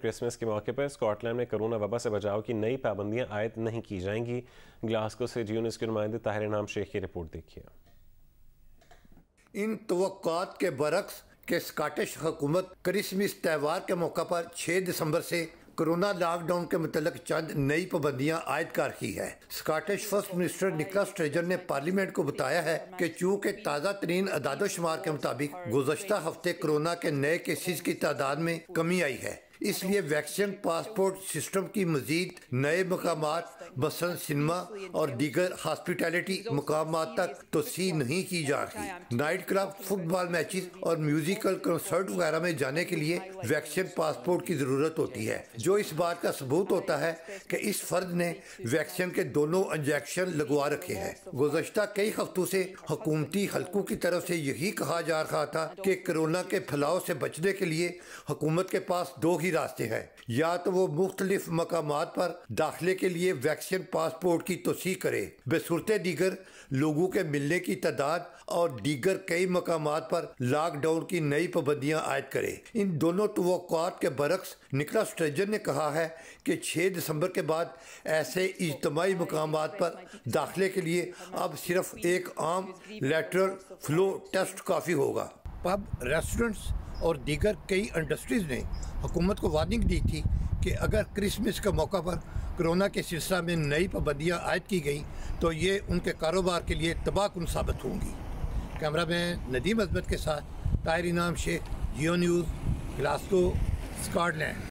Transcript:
Christmas के मौके पर स्कॉटलैंड में कोरोना वबा से बचाव की नई पाबंदियां आयद नहीं की जाएंगी ग्लास्को से न्यूज़ के नुमाइंदे ताहिर नाम शेख की रिपोर्ट देखिए इन तो के बरक्स के स्कॉटिश हुकूमत क्रिसमस त्यौहार के मौका पर 6 दिसंबर से कोरोना लॉकडाउन के मतलब चंद नई पाबंदियां आयद कर रही है स्कॉटिश फर्स्ट मिनिस्टर निकला स्ट्रेजर ने पार्लियामेंट को बताया है कि चूंकि ताज़ा तरीन अदादोशुमार के मुताबिक गुजशत हफ्ते कोरोना के नए केसेज की तादाद में कमी आई है इसलिए वैक्सीन पासपोर्ट सिस्टम की मजीद नए मकाम बसंत सिनेमा और दीगर हॉस्पिटलिटी मकाम तक तोसी नहीं की जा रही नाइट क्लब फुटबॉल मैच और म्यूजिकल कंसर्ट वगैरह में जाने के लिए वैक्सीन पासपोर्ट की जरूरत होती है जो इस बात का सबूत होता है कि इस फर्द ने वैक्सीन के दोनों इंजेक्शन लगवा रखे हैं गुजशत कई हफ्तों से हुकूमती हलकों की तरफ से यही कहा जा रहा था कि कोरोना के फैलाव से बचने के लिए हुकूमत के पास दो ही ही रास्ते हैं या तो वो मुख्तलिफ मकाम पर दाखिले के लिए वैक्सीन पासपोर्ट की तोसी करे बसूरत दीगर लोगों के मिलने की तादाद और दीगर कई मकाम पर लॉकडाउन की नई पाबंदियाँ आयद करे इन दोनों तोक़ात के बरक्स निकला स्ट्रेजन ने कहा है कि छः दिसंबर के बाद ऐसे इजतमाही मकाम पर दाखिले के लिए अब सिर्फ एक आम लेटर फ्लो टेस्ट काफ़ी होगा पब रेस्टोरेंट्स और दीगर कई इंडस्ट्रीज़ ने हुकूमत को वार्निंग दी थी कि अगर क्रिसमस के मौका पर कोरोना के सिलसिला में नई पाबंदियाँ आयद की गई तो ये उनके कारोबार के लिए तबाहकुन साबित होंगी कैमरा मैन नदीम अजमत के साथ तायरी Inam Sheikh Geo News Glasgow Scotland